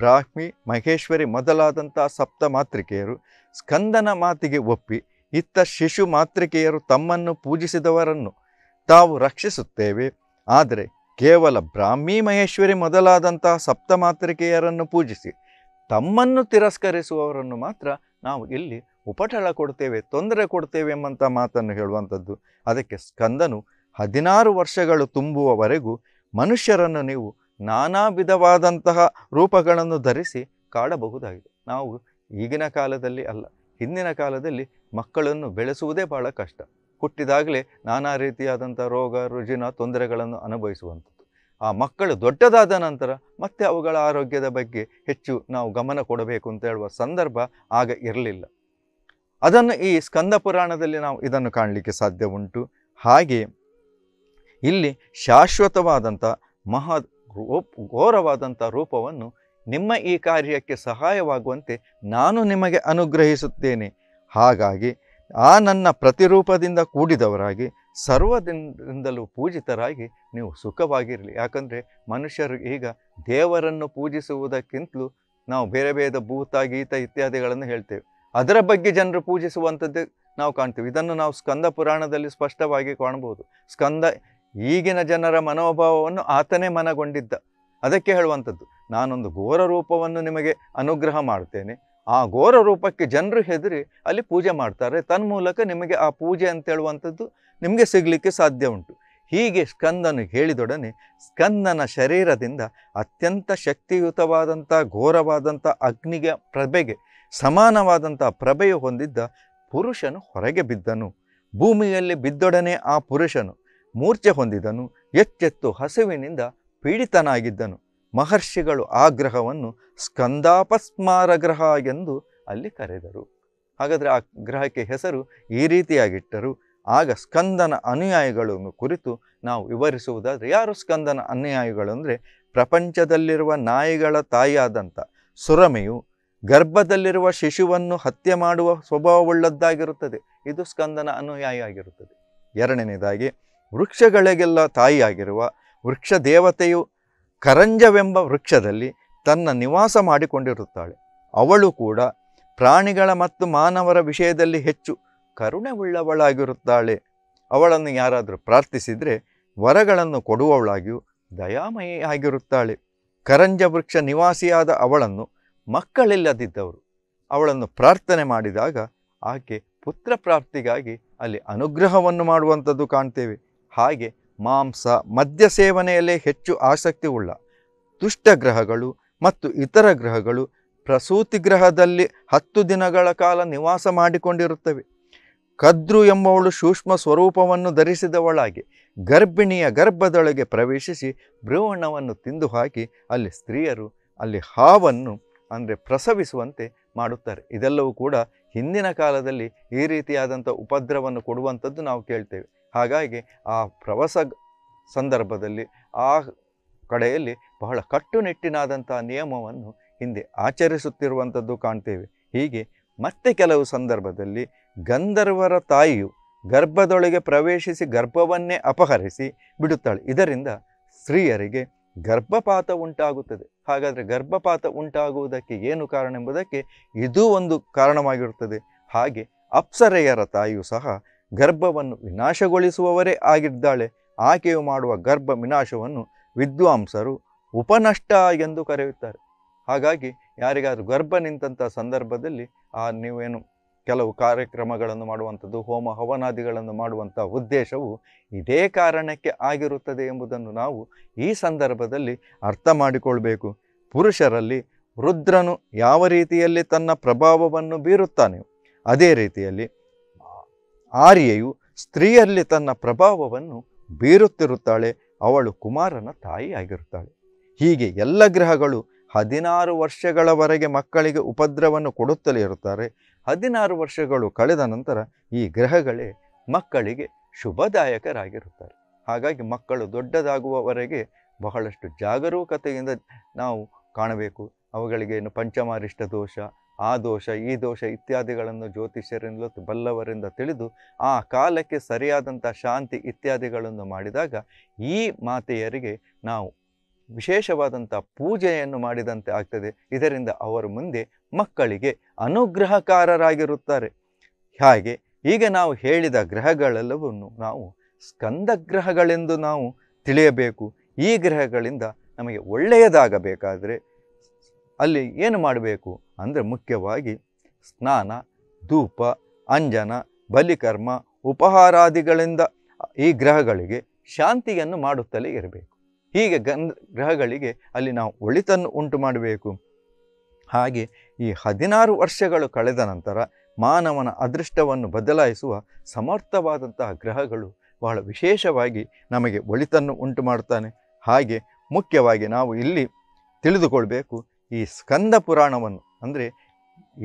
ಬ್ರಾಹ್ಮಿ ಮಹೇಶ್ವರಿ ಮೊದಲಾದಂಥ ಸಪ್ತ ಮಾತೃಕೆಯರು ಸ್ಕಂದನ ಮಾತಿಗೆ ಒಪ್ಪಿ ಇತ್ತ ಶಿಶು ಮಾತೃಕೆಯರು ತಮ್ಮನ್ನು ಪೂಜಿಸಿದವರನ್ನು ತಾವು ರಕ್ಷಿಸುತ್ತೇವೆ ಆದರೆ ಕೇವಲ ಬ್ರಾಹ್ಮಿ ಮಹೇಶ್ವರಿ ಮೊದಲಾದಂಥ ಸಪ್ತ ಮಾತೃಕೆಯರನ್ನು ಪೂಜಿಸಿ ತಮ್ಮನ್ನು ತಿರಸ್ಕರಿಸುವವರನ್ನು ಮಾತ್ರ ನಾವು ಇಲ್ಲಿ ಉಪಟಳ ಕೊಡ್ತೇವೆ ತೊಂದರೆ ಕೊಡ್ತೇವೆ ಎಂಬಂಥ ಮಾತನ್ನು ಹೇಳುವಂಥದ್ದು ಅದಕ್ಕೆ ಸ್ಕಂದನು ಹದಿನಾರು ವರ್ಷಗಳು ತುಂಬುವವರೆಗೂ ಮನುಷ್ಯರನ್ನು ನೀವು ನಾನಾ ವಿಧವಾದಂತಹ ರೂಪಗಳನ್ನು ಧರಿಸಿ ಕಾಡಬಹುದಾಗಿದೆ ನಾವು ಈಗಿನ ಕಾಲದಲ್ಲಿ ಅಲ್ಲ ಹಿಂದಿನ ಕಾಲದಲ್ಲಿ ಮಕ್ಕಳನ್ನು ಬೆಳೆಸುವುದೇ ಭಾಳ ಕಷ್ಟ ಹುಟ್ಟಿದಾಗಲೇ ನಾನಾ ರೀತಿಯಾದಂಥ ರೋಗ ರುಜಿನ ತೊಂದರೆಗಳನ್ನು ಅನುಭವಿಸುವಂಥದ್ದು ಆ ಮಕ್ಕಳು ದೊಡ್ಡದಾದ ನಂತರ ಮತ್ತೆ ಅವುಗಳ ಆರೋಗ್ಯದ ಬಗ್ಗೆ ಹೆಚ್ಚು ನಾವು ಗಮನ ಕೊಡಬೇಕು ಅಂತ ಹೇಳುವ ಸಂದರ್ಭ ಆಗ ಇರಲಿಲ್ಲ ಅದನ್ನು ಈ ಸ್ಕಂದ ಪುರಾಣದಲ್ಲಿ ನಾವು ಇದನ್ನು ಕಾಣಲಿಕ್ಕೆ ಸಾಧ್ಯ ಉಂಟು ಹಾಗೆ ಇಲ್ಲಿ ಶಾಶ್ವತವಾದಂಥ ಮಹಾ ಘೋರವಾದಂಥ ರೂಪವನ್ನು ನಿಮ್ಮ ಈ ಕಾರ್ಯಕ್ಕೆ ಸಹಾಯವಾಗುವಂತೆ ನಾನು ನಿಮಗೆ ಅನುಗ್ರಹಿಸುತ್ತೇನೆ ಹಾಗಾಗಿ ಆ ನನ್ನ ಪ್ರತಿರೂಪದಿಂದ ಕೂಡಿದವರಾಗಿ ಸರ್ವದಿಂದಲೂ ಪೂಜಿತರಾಗಿ ನೀವು ಸುಖವಾಗಿರಲಿ ಯಾಕಂದರೆ ಮನುಷ್ಯರು ಈಗ ದೇವರನ್ನು ಪೂಜಿಸುವುದಕ್ಕಿಂತಲೂ ನಾವು ಬೇರೆ ಬೇರೆ ಭೂತ ಗೀತ ಇತ್ಯಾದಿಗಳನ್ನು ಹೇಳ್ತೇವೆ ಅದರ ಬಗ್ಗೆ ಜನರು ಪೂಜಿಸುವಂಥದ್ದು ನಾವು ಕಾಣ್ತೀವಿ ಇದನ್ನು ನಾವು ಸ್ಕಂದ ಪುರಾಣದಲ್ಲಿ ಸ್ಪಷ್ಟವಾಗಿ ಕಾಣ್ಬೋದು ಸ್ಕಂದ ಈಗಿನ ಜನರ ಮನೋಭಾವವನ್ನು ಆತನೇ ಮನಗೊಂಡಿದ್ದ ಅದಕ್ಕೆ ಹೇಳುವಂಥದ್ದು ನಾನೊಂದು ಘೋರ ರೂಪವನ್ನು ನಿಮಗೆ ಅನುಗ್ರಹ ಮಾಡ್ತೇನೆ ಆ ಘೋರ ರೂಪಕ್ಕೆ ಜನರು ಹೆದರಿ ಅಲ್ಲಿ ಪೂಜೆ ಮಾಡ್ತಾರೆ ತನ್ಮೂಲಕ ನಿಮಗೆ ಆ ಪೂಜೆ ಅಂತೇಳುವಂಥದ್ದು ನಿಮಗೆ ಸಿಗಲಿಕ್ಕೆ ಸಾಧ್ಯ ಉಂಟು ಹೀಗೆ ಸ್ಕಂದನು ಹೇಳಿದೊಡನೆ ಸ್ಕಂದನ ಶರೀರದಿಂದ ಅತ್ಯಂತ ಶಕ್ತಿಯುತವಾದಂಥ ಘೋರವಾದಂಥ ಅಗ್ನಿಗೆ ಪ್ರಭೆಗೆ ಸಮಾನವಾದಂಥ ಪ್ರಭೆಯು ಹೊಂದಿದ್ದ ಪುರುಷನು ಹೊರಗೆ ಬಿದ್ದನು ಭೂಮಿಯಲ್ಲಿ ಬಿದ್ದೊಡನೆ ಆ ಪುರುಷನು ಮೂರ್ಛೆ ಹೊಂದಿದನು ಎಚ್ಚೆತ್ತು ಹಸಿವಿನಿಂದ ಪೀಡಿತನಾಗಿದ್ದನು ಮಹರ್ಷಿಗಳು ಆ ಗ್ರಹವನ್ನು ಸ್ಕಂದಾಪಸ್ಮಾರ ಗ್ರಹ ಎಂದು ಅಲ್ಲಿ ಕರೆದರು ಹಾಗಾದರೆ ಆ ಗ್ರಹಕ್ಕೆ ಹೆಸರು ಈ ರೀತಿಯಾಗಿಟ್ಟರು ಆಗ ಸ್ಕಂದನ ಅನುಯಾಯಿಗಳನ್ನು ಕುರಿತು ನಾವು ವಿವರಿಸುವುದಾದರೆ ಯಾರು ಸ್ಕಂದನ ಅನುಯಾಯಿಗಳು ಅಂದರೆ ಪ್ರಪಂಚದಲ್ಲಿರುವ ನಾಯಿಗಳ ತಾಯಿಯಾದಂಥ ಸುರಮೆಯು ಗರ್ಭದಲ್ಲಿರುವ ಶಿಶುವನ್ನು ಹತ್ಯೆ ಮಾಡುವ ಸ್ವಭಾವವುಳ್ಳದ್ದಾಗಿರುತ್ತದೆ ಇದು ಸ್ಕಂದನ ಅನುಯಾಯಿ ಆಗಿರುತ್ತದೆ ಎರಡನೇದಾಗಿ ವೃಕ್ಷಗಳಿಗೆಲ್ಲ ತಾಯಿಯಾಗಿರುವ ವೃಕ್ಷ ದೇವತೆಯು ಕರಂಜವೆಂಬ ವೃಕ್ಷದಲ್ಲಿ ತನ್ನ ನಿವಾಸ ಮಾಡಿಕೊಂಡಿರುತ್ತಾಳೆ ಅವಳು ಕೂಡ ಪ್ರಾಣಿಗಳ ಮತ್ತು ಮಾನವರ ವಿಷಯದಲ್ಲಿ ಹೆಚ್ಚು ಕರುಣೆ ಉಳ್ಳವಳಾಗಿರುತ್ತಾಳೆ ಅವಳನ್ನು ಯಾರಾದರೂ ಪ್ರಾರ್ಥಿಸಿದರೆ ವರಗಳನ್ನು ಕೊಡುವವಳಾಗಿಯೂ ದಯಾಮಯಿ ಕರಂಜ ವೃಕ್ಷ ನಿವಾಸಿಯಾದ ಅವಳನ್ನು ಮಕ್ಕಳಿಲ್ಲದಿದ್ದವರು ಅವಳನ್ನು ಪ್ರಾರ್ಥನೆ ಮಾಡಿದಾಗ ಆಕೆ ಪುತ್ರ ಪ್ರಾಪ್ತಿಗಾಗಿ ಅಲ್ಲಿ ಅನುಗ್ರಹವನ್ನು ಮಾಡುವಂಥದ್ದು ಕಾಣ್ತೇವೆ ಹಾಗೆ ಮಾಂಸ ಮದ್ಯ ಸೇವನೆಯಲ್ಲೇ ಹೆಚ್ಚು ಆಸಕ್ತಿ ಉಳ್ಳ ಗ್ರಹಗಳು ಮತ್ತು ಇತರ ಗ್ರಹಗಳು ಪ್ರಸೂತಿ ಗ್ರಹದಲ್ಲಿ ಹತ್ತು ದಿನಗಳ ಕಾಲ ನಿವಾಸ ಮಾಡಿಕೊಂಡಿರುತ್ತವೆ ಕದ್ರು ಎಂಬವಳು ಸೂಕ್ಷ್ಮ ಸ್ವರೂಪವನ್ನು ಧರಿಸಿದವಳಾಗಿ ಗರ್ಭಿಣಿಯ ಗರ್ಭದೊಳಗೆ ಪ್ರವೇಶಿಸಿ ಭ್ರೂವಣವನ್ನು ತಿಂದು ಹಾಕಿ ಅಲ್ಲಿ ಸ್ತ್ರೀಯರು ಅಲ್ಲಿ ಹಾವನ್ನು ಅಂದರೆ ಪ್ರಸವಿಸುವಂತೆ ಮಾಡುತ್ತಾರೆ ಇದೆಲ್ಲವೂ ಕೂಡ ಹಿಂದಿನ ಕಾಲದಲ್ಲಿ ಈ ರೀತಿಯಾದಂಥ ಉಪದ್ರವನ್ನು ಕೊಡುವಂಥದ್ದು ನಾವು ಕೇಳ್ತೇವೆ ಹಾಗಾಗಿ ಆ ಪ್ರವಾಸ ಸಂದರ್ಭದಲ್ಲಿ ಆ ಕಡೆಯಲ್ಲಿ ಬಹಳ ಕಟ್ಟುನಿಟ್ಟಿನಾದಂಥ ನಿಯಮವನ್ನು ಹಿಂದೆ ಆಚರಿಸುತ್ತಿರುವಂಥದ್ದು ಕಾಣ್ತೇವೆ ಹೀಗೆ ಮತ್ತೆ ಕೆಲವು ಸಂದರ್ಭದಲ್ಲಿ ಗಂಧರ್ವರ ತಾಯಿಯು ಗರ್ಭದೊಳಗೆ ಪ್ರವೇಶಿಸಿ ಗರ್ಭವನ್ನೇ ಅಪಹರಿಸಿ ಬಿಡುತ್ತಾಳೆ ಇದರಿಂದ ಸ್ತ್ರೀಯರಿಗೆ ಗರ್ಭಪಾತ ಉಂಟಾಗುತ್ತದೆ ಹಾಗಾದರೆ ಗರ್ಭಪಾತ ಉಂಟಾಗುವುದಕ್ಕೆ ಏನು ಕಾರಣ ಎಂಬುದಕ್ಕೆ ಇದೂ ಒಂದು ಕಾರಣವಾಗಿರುತ್ತದೆ ಹಾಗೆ ಅಪ್ಸರೆಯರ ತಾಯಿಯು ಸಹ ಗರ್ಭವನ್ನು ವಿನಾಶಗೊಳಿಸುವವರೇ ಆಗಿದ್ದಾಳೆ ಆಕೆಯು ಮಾಡುವ ಗರ್ಭ ವಿನಾಶವನ್ನು ವಿದ್ವಾಂಸರು ಉಪನಷ್ಟ ಎಂದು ಕರೆಯುತ್ತಾರೆ ಹಾಗಾಗಿ ಯಾರಿಗಾದರೂ ಗರ್ಭ ನಿಂತಹ ಸಂದರ್ಭದಲ್ಲಿ ಆ ನೀವೇನು ಕೆಲವು ಕಾರ್ಯಕ್ರಮಗಳನ್ನು ಮಾಡುವಂಥದ್ದು ಹೋಮ ಹವನಾದಿಗಳನ್ನು ಮಾಡುವಂಥ ಉದ್ದೇಶವು ಇದೇ ಕಾರಣಕ್ಕೆ ಆಗಿರುತ್ತದೆ ಎಂಬುದನ್ನು ನಾವು ಈ ಸಂದರ್ಭದಲ್ಲಿ ಅರ್ಥ ಮಾಡಿಕೊಳ್ಬೇಕು ಪುರುಷರಲ್ಲಿ ರುದ್ರನು ಯಾವ ರೀತಿಯಲ್ಲಿ ತನ್ನ ಪ್ರಭಾವವನ್ನು ಬೀರುತ್ತಾನೆ ಅದೇ ರೀತಿಯಲ್ಲಿ ಆರ್ಯೆಯು ಸ್ತ್ರೀಯಲ್ಲಿ ತನ್ನ ಪ್ರಭಾವವನ್ನು ಬೀರುತ್ತಿರುತ್ತಾಳೆ ಅವಳು ಕುಮಾರನ ತಾಯಿಯಾಗಿರುತ್ತಾಳೆ ಹೀಗೆ ಎಲ್ಲ ಗ್ರಹಗಳು ಹದಿನಾರು ವರ್ಷಗಳವರೆಗೆ ಮಕ್ಕಳಿಗೆ ಉಪದ್ರವನ್ನು ಕೊಡುತ್ತಲೇ ಇರುತ್ತಾರೆ ಹದಿನಾರು ವರ್ಷಗಳು ಕಳೆದ ನಂತರ ಈ ಗ್ರಹಗಳೇ ಮಕ್ಕಳಿಗೆ ಶುಭದಾಯಕರಾಗಿರುತ್ತಾರೆ ಹಾಗಾಗಿ ಮಕ್ಕಳು ದೊಡ್ಡದಾಗುವವರೆಗೆ ಬಹಳಷ್ಟು ಜಾಗರೂಕತೆಯಿಂದ ನಾವು ಕಾಣಬೇಕು ಅವುಗಳಿಗೆ ಏನು ಪಂಚಮಾರಿಷ್ಟ ದೋಷ ಆ ದೋಷ ಈ ದೋಷ ಇತ್ಯಾದಿಗಳನ್ನು ಜ್ಯೋತಿಷ್ಯರಿಂದಲೂ ಬಲ್ಲವರಿಂದ ತಿಳಿದು ಆ ಕಾಲಕ್ಕೆ ಸರಿಯಾದಂಥ ಶಾಂತಿ ಇತ್ಯಾದಿಗಳನ್ನು ಮಾಡಿದಾಗ ಈ ಮಾತೆಯರಿಗೆ ನಾವು ವಿಶೇಷವಾದಂಥ ಪೂಜೆಯನ್ನು ಮಾಡಿದಂತೆ ಆಗ್ತದೆ ಇದರಿಂದ ಅವರು ಮುಂದೆ ಮಕ್ಕಳಿಗೆ ಅನುಗ್ರಹಕಾರರಾಗಿರುತ್ತಾರೆ ಹಾಗೆ ಈಗ ನಾವು ಹೇಳಿದ ಗ್ರಹಗಳೆಲ್ಲವನ್ನು ನಾವು ಸ್ಕಂದ ಗ್ರಹಗಳೆಂದು ನಾವು ತಿಳಿಯಬೇಕು ಈ ಗ್ರಹಗಳಿಂದ ನಮಗೆ ಒಳ್ಳೆಯದಾಗಬೇಕಾದರೆ ಅಲ್ಲಿ ಏನು ಮಾಡಬೇಕು ಅಂದರೆ ಮುಖ್ಯವಾಗಿ ಸ್ನಾನ ಧೂಪ ಅಂಜನ ಬಲಿಕರ್ಮ ಉಪಹಾರಾದಿಗಳಿಂದ ಈ ಗ್ರಹಗಳಿಗೆ ಶಾಂತಿಯನ್ನು ಮಾಡುತ್ತಲೇ ಇರಬೇಕು ಹೀಗೆ ಗಂಧ ಗ್ರಹಗಳಿಗೆ ಅಲ್ಲಿ ನಾವು ಒಳಿತನ್ನು ಉಂಟು ಮಾಡಬೇಕು ಹಾಗೆ ಈ ಹದಿನಾರು ವರ್ಷಗಳು ಕಳೆದ ನಂತರ ಮಾನವನ ಅದೃಷ್ಟವನ್ನು ಬದಲಾಯಿಸುವ ಸಮರ್ಥವಾದಂತಹ ಗ್ರಹಗಳು ಬಹಳ ವಿಶೇಷವಾಗಿ ನಮಗೆ ಒಳಿತನ್ನು ಉಂಟು ಮಾಡುತ್ತಾನೆ ಹಾಗೆ ಮುಖ್ಯವಾಗಿ ನಾವು ಇಲ್ಲಿ ತಿಳಿದುಕೊಳ್ಬೇಕು ಈ ಸ್ಕಂದ ಪುರಾಣವನ್ನು ಅಂದರೆ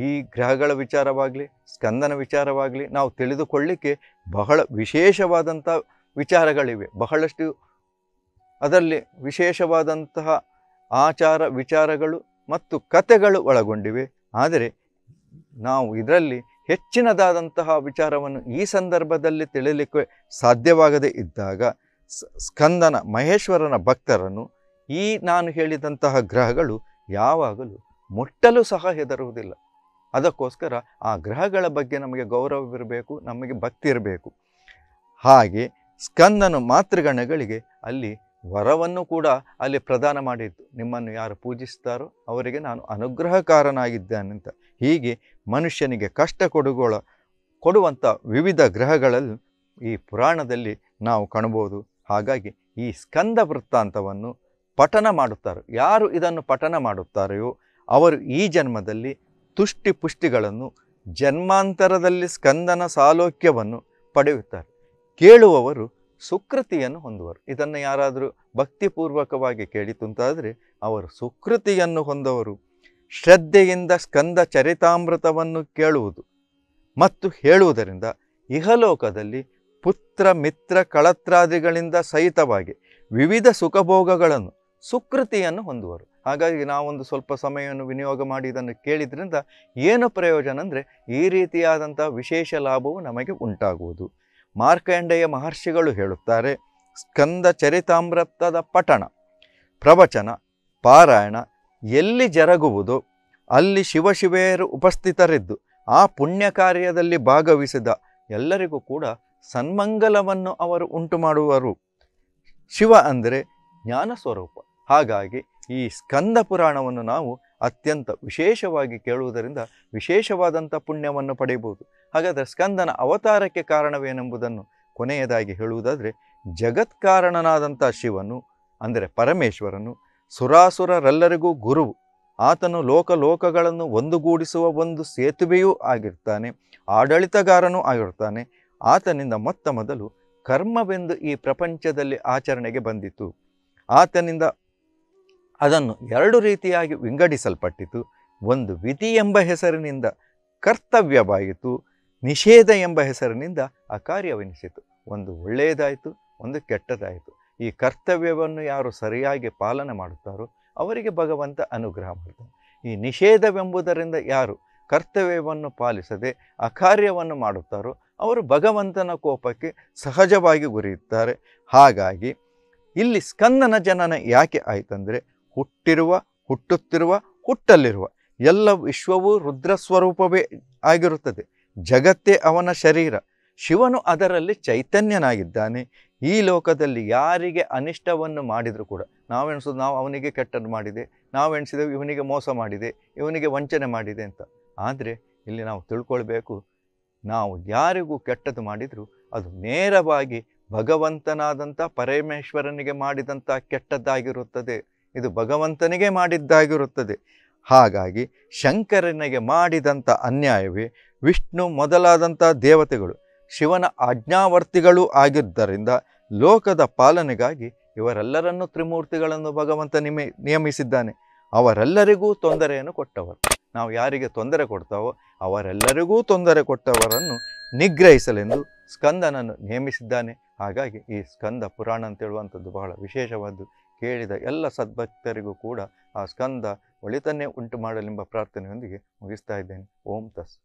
ಈ ಗ್ರಹಗಳ ವಿಚಾರವಾಗಲಿ ಸ್ಕಂದನ ವಿಚಾರವಾಗಲಿ ನಾವು ತಿಳಿದುಕೊಳ್ಳಿಕ್ಕೆ ಬಹಳ ವಿಶೇಷವಾದಂಥ ವಿಚಾರಗಳಿವೆ ಬಹಳಷ್ಟು ಅದರಲ್ಲಿ ವಿಶೇಷವಾದಂತಹ ಆಚಾರ ವಿಚಾರಗಳು ಮತ್ತು ಕಥೆಗಳು ಒಳಗೊಂಡಿವೆ ಆದರೆ ನಾವು ಇದರಲ್ಲಿ ಹೆಚ್ಚಿನದಾದಂತಹ ವಿಚಾರವನ್ನು ಈ ಸಂದರ್ಭದಲ್ಲಿ ತಿಳಿಯಲಿಕ್ಕೆ ಸಾಧ್ಯವಾಗದೇ ಇದ್ದಾಗ ಸ್ಕಂದನ ಮಹೇಶ್ವರನ ಭಕ್ತರನ್ನು ಈ ನಾನು ಹೇಳಿದಂತಹ ಗ್ರಹಗಳು ಯಾವಾಗಲೂ ಮುಟ್ಟಲು ಸಹ ಹೆದರುವುದಿಲ್ಲ ಅದಕ್ಕೋಸ್ಕರ ಆ ಗ್ರಹಗಳ ಬಗ್ಗೆ ನಮಗೆ ಗೌರವವಿರಬೇಕು ನಮಗೆ ಭಕ್ತಿ ಇರಬೇಕು ಹಾಗೆ ಸ್ಕಂದನು ಮಾತೃಗಣಗಳಿಗೆ ಅಲ್ಲಿ ವರವನ್ನು ಕೂಡ ಅಲ್ಲಿ ಪ್ರದಾನ ಮಾಡಿತ್ತು ನಿಮ್ಮನ್ನು ಯಾರು ಪೂಜಿಸ್ತಾರೋ ಅವರಿಗೆ ನಾನು ಅನುಗ್ರಹಕಾರನಾಗಿದ್ದೇನೆ ಅಂತ ಹೀಗೆ ಮನುಷ್ಯನಿಗೆ ಕಷ್ಟ ಕೊಡುಗಳ ಕೊಡುವಂಥ ವಿವಿಧ ಗ್ರಹಗಳಲ್ಲಿ ಈ ಪುರಾಣದಲ್ಲಿ ನಾವು ಕಾಣಬಹುದು ಹಾಗಾಗಿ ಈ ಸ್ಕಂದ ವೃತ್ತಾಂತವನ್ನು ಪಠನ ಮಾಡುತ್ತಾರೆ ಯಾರು ಇದನ್ನು ಪಠನ ಮಾಡುತ್ತಾರೆಯೋ ಅವರು ಈ ಜನ್ಮದಲ್ಲಿ ತುಷ್ಟಿ ಪುಷ್ಟಿಗಳನ್ನು ಜನ್ಮಾಂತರದಲ್ಲಿ ಸ್ಕಂದನ ಸಾಲೋಕ್ಯವನ್ನು ಪಡೆಯುತ್ತಾರೆ ಕೇಳುವವರು ಸುಕೃತಿಯನ್ನು ಹೊಂದುವರು ಇದನ್ನು ಯಾರಾದರೂ ಭಕ್ತಿಪೂರ್ವಕವಾಗಿ ಕೇಳಿತುಂತಾದರೆ ಅವರು ಸುಕೃತಿಯನ್ನು ಹೊಂದವರು ಶ್ರದ್ಧೆಯಿಂದ ಸ್ಕಂದ ಚರಿತಾಮೃತವನ್ನು ಕೇಳುವುದು ಮತ್ತು ಹೇಳುವುದರಿಂದ ಇಹಲೋಕದಲ್ಲಿ ಪುತ್ರ ಮಿತ್ರ ಕಳತ್ರಾದಿಗಳಿಂದ ಸಹಿತವಾಗಿ ವಿವಿಧ ಸುಖಭೋಗಗಳನ್ನು ಸುಕೃತಿಯನ್ನು ಹೊಂದುವರು ಹಾಗಾಗಿ ನಾವೊಂದು ಸ್ವಲ್ಪ ಸಮಯವನ್ನು ವಿನಿಯೋಗ ಮಾಡಿ ಇದನ್ನು ಕೇಳಿದ್ರಿಂದ ಏನು ಪ್ರಯೋಜನ ಅಂದರೆ ಈ ರೀತಿಯಾದಂಥ ವಿಶೇಷ ಲಾಭವು ನಮಗೆ ಉಂಟಾಗುವುದು ಮಾರ್ಕಂಡೆಯ ಮಹರ್ಷಿಗಳು ಹೇಳುತ್ತಾರೆ ಸ್ಕಂದ ಚರಿತಾಮೃತದ ಪಠಣ ಪ್ರವಚನ ಪಾರಾಯಣ ಎಲ್ಲಿ ಜರಗುವುದು ಅಲ್ಲಿ ಶಿವಶಿವೆಯರು ಉಪಸ್ಥಿತರಿದ್ದು ಆ ಪುಣ್ಯ ಕಾರ್ಯದಲ್ಲಿ ಭಾಗವಹಿಸಿದ ಎಲ್ಲರಿಗೂ ಕೂಡ ಸನ್ಮಂಗಲವನ್ನು ಅವರು ಉಂಟು ಮಾಡುವರು ಶಿವ ಅಂದರೆ ಜ್ಞಾನ ಸ್ವರೂಪ ಹಾಗಾಗಿ ಈ ಸ್ಕಂದ ಪುರಾಣವನ್ನು ನಾವು ಅತ್ಯಂತ ವಿಶೇಷವಾಗಿ ಕೇಳುವುದರಿಂದ ವಿಶೇಷವಾದಂಥ ಪುಣ್ಯವನ್ನು ಪಡೆಯಬಹುದು ಹಾಗಾದರೆ ಸ್ಕಂದನ ಅವತಾರಕ್ಕೆ ಕಾರಣವೇನೆಂಬುದನ್ನು ಕೊನೆಯದಾಗಿ ಹೇಳುವುದಾದರೆ ಜಗತ್ಕಾರಣನಾದಂಥ ಶಿವನು ಅಂದರೆ ಪರಮೇಶ್ವರನು ಸುರಾಸುರರೆಲ್ಲರಿಗೂ ಗುರುವು ಆತನು ಲೋಕ ಲೋಕಗಳನ್ನು ಒಂದುಗೂಡಿಸುವ ಒಂದು ಸೇತುವೆಯೂ ಆಗಿರ್ತಾನೆ ಆಡಳಿತಗಾರನೂ ಆಗಿರ್ತಾನೆ ಆತನಿಂದ ಮೊತ್ತ ಮೊದಲು ಕರ್ಮವೆಂದು ಈ ಪ್ರಪಂಚದಲ್ಲಿ ಆಚರಣೆಗೆ ಬಂದಿತು ಆತನಿಂದ ಅದನ್ನು ಎರಡು ರೀತಿಯಾಗಿ ವಿಂಗಡಿಸಲ್ಪಟ್ಟಿತು ಒಂದು ವಿಧಿ ಎಂಬ ಹೆಸರಿನಿಂದ ಕರ್ತವ್ಯವಾಯಿತು ನಿಷೇಧ ಎಂಬ ಹೆಸರಿನಿಂದ ಅಕಾರ್ಯವೆನಿಸಿತು ಒಂದು ಒಳ್ಳೆಯದಾಯಿತು ಒಂದು ಕೆಟ್ಟದಾಯಿತು ಈ ಕರ್ತವ್ಯವನ್ನು ಯಾರು ಸರಿಯಾಗಿ ಪಾಲನೆ ಮಾಡುತ್ತಾರೋ ಅವರಿಗೆ ಭಗವಂತ ಅನುಗ್ರಹ ಮಾಡ್ತಾನೆ ಈ ನಿಷೇಧವೆಂಬುದರಿಂದ ಯಾರು ಕರ್ತವ್ಯವನ್ನು ಪಾಲಿಸದೆ ಅಕಾರ್ಯವನ್ನು ಮಾಡುತ್ತಾರೋ ಅವರು ಭಗವಂತನ ಕೋಪಕ್ಕೆ ಸಹಜವಾಗಿ ಗುರಿಯುತ್ತಾರೆ ಹಾಗಾಗಿ ಇಲ್ಲಿ ಸ್ಕಂದನ ಜನನ ಯಾಕೆ ಆಯಿತಂದರೆ ಹುಟ್ಟಿರುವ ಹುಟ್ಟುತ್ತಿರುವ ಹುಟ್ಟಲ್ಲಿರುವ ಎಲ್ಲ ವಿಶ್ವವೂ ರುದ್ರ ಸ್ವರೂಪವೇ ಆಗಿರುತ್ತದೆ ಜಗತ್ತೇ ಅವನ ಶರೀರ ಶಿವನು ಅದರಲ್ಲಿ ಚೈತನ್ಯನಾಗಿದ್ದಾನೆ ಈ ಲೋಕದಲ್ಲಿ ಯಾರಿಗೆ ಅನಿಷ್ಟವನ್ನು ಮಾಡಿದರೂ ಕೂಡ ನಾವೆಣಿಸೋದು ನಾವು ಅವನಿಗೆ ಕೆಟ್ಟದ್ದು ಮಾಡಿದೆ ನಾವೆಣಿಸಿದೆವು ಇವನಿಗೆ ಮೋಸ ಮಾಡಿದೆ ಇವನಿಗೆ ವಂಚನೆ ಮಾಡಿದೆ ಅಂತ ಆದರೆ ಇಲ್ಲಿ ನಾವು ತಿಳ್ಕೊಳ್ಬೇಕು ನಾವು ಯಾರಿಗೂ ಕೆಟ್ಟದ್ದು ಮಾಡಿದರೂ ಅದು ನೇರವಾಗಿ ಭಗವಂತನಾದಂಥ ಪರಮೇಶ್ವರನಿಗೆ ಮಾಡಿದಂಥ ಕೆಟ್ಟದ್ದಾಗಿರುತ್ತದೆ ಇದು ಭಗವಂತನಿಗೆ ಮಾಡಿದ್ದಾಗಿರುತ್ತದೆ ಹಾಗಾಗಿ ಶಂಕರನಿಗೆ ಮಾಡಿದಂಥ ಅನ್ಯಾಯವೇ ವಿಷ್ಣು ಮೊದಲಾದಂಥ ದೇವತೆಗಳು ಶಿವನ ಆಜ್ಞಾವರ್ತಿಗಳು ಆಗಿದ್ದರಿಂದ ಲೋಕದ ಪಾಲನೆಗಾಗಿ ಇವರೆಲ್ಲರನ್ನು ತ್ರಿಮೂರ್ತಿಗಳನ್ನು ಭಗವಂತ ಮೇ ನಿಯಮಿಸಿದ್ದಾನೆ ಅವರೆಲ್ಲರಿಗೂ ತೊಂದರೆಯನ್ನು ಕೊಟ್ಟವರು ನಾವು ಯಾರಿಗೆ ತೊಂದರೆ ಕೊಡ್ತಾವೋ ಅವರೆಲ್ಲರಿಗೂ ತೊಂದರೆ ಕೊಟ್ಟವರನ್ನು ನಿಗ್ರಹಿಸಲೆಂದು ಸ್ಕಂದನನ್ನು ನೇಮಿಸಿದ್ದಾನೆ ಹಾಗಾಗಿ ಈ ಸ್ಕಂದ ಪುರಾಣ ಅಂತ ಹೇಳುವಂಥದ್ದು ಬಹಳ ವಿಶೇಷವಾದ್ದು ಕೇಳಿದ ಎಲ್ಲ ಸದ್ಭಕ್ತರಿಗೂ ಕೂಡ ಆ ಸ್ಕಂದ ಒಳಿತನ್ನೇ ಉಂಟು ಮಾಡಲೆಂಬ ಪ್ರಾರ್ಥನೆಯೊಂದಿಗೆ ಮುಗಿಸ್ತಾ ಇದ್ದೇನೆ ಓಂ ತಸ್